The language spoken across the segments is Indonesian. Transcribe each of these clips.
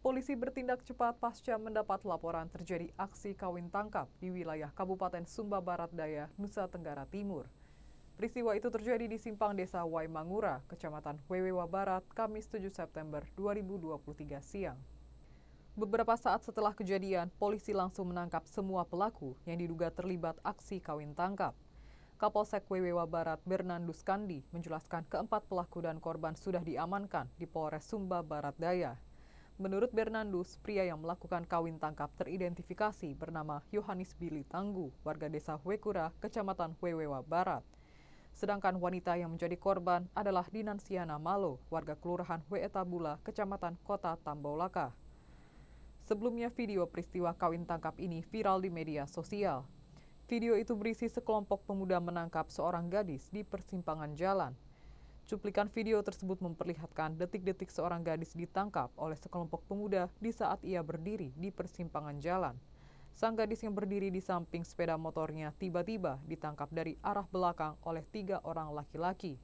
Polisi bertindak cepat pasca mendapat laporan terjadi aksi kawin tangkap di wilayah Kabupaten Sumba Barat Daya, Nusa Tenggara Timur. Peristiwa itu terjadi di simpang desa Waimangura, Kecamatan Wewewa Barat, Kamis 7 September 2023 siang. Beberapa saat setelah kejadian, polisi langsung menangkap semua pelaku yang diduga terlibat aksi kawin tangkap. Kapolsek Wewewa Barat Bernandus Kandi menjelaskan keempat pelaku dan korban sudah diamankan di Polres Sumba Barat Daya Menurut Bernandus, pria yang melakukan kawin tangkap teridentifikasi bernama Yohanes Billy Tanggu, warga desa Huekura, kecamatan Huewewa Barat. Sedangkan wanita yang menjadi korban adalah Dinansiana Malo, warga kelurahan Huetabula, kecamatan Kota Tambolaka. Sebelumnya video peristiwa kawin tangkap ini viral di media sosial. Video itu berisi sekelompok pemuda menangkap seorang gadis di persimpangan jalan Cuplikan video tersebut memperlihatkan detik-detik seorang gadis ditangkap oleh sekelompok pemuda di saat ia berdiri di persimpangan jalan. Sang gadis yang berdiri di samping sepeda motornya tiba-tiba ditangkap dari arah belakang oleh tiga orang laki-laki.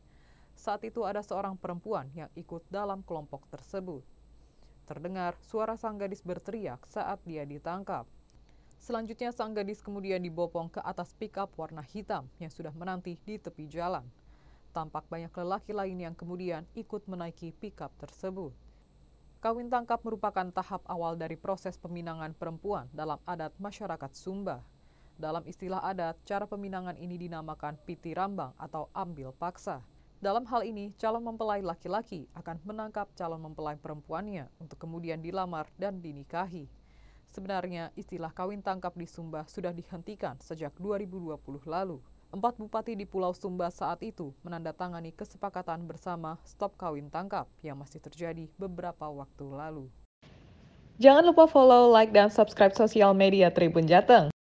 Saat itu ada seorang perempuan yang ikut dalam kelompok tersebut. Terdengar suara sang gadis berteriak saat dia ditangkap. Selanjutnya sang gadis kemudian dibopong ke atas pickup warna hitam yang sudah menanti di tepi jalan. Tampak banyak lelaki lain yang kemudian ikut menaiki pickup tersebut. Kawin tangkap merupakan tahap awal dari proses peminangan perempuan dalam adat masyarakat Sumba. Dalam istilah adat, cara peminangan ini dinamakan piti rambang atau ambil paksa. Dalam hal ini, calon mempelai laki-laki akan menangkap calon mempelai perempuannya untuk kemudian dilamar dan dinikahi. Sebenarnya, istilah kawin tangkap di Sumba sudah dihentikan sejak 2020 lalu. Empat bupati di Pulau Sumba saat itu menandatangani kesepakatan bersama stop kawin tangkap yang masih terjadi beberapa waktu lalu. Jangan lupa follow, like, dan subscribe sosial media Tribun Jateng.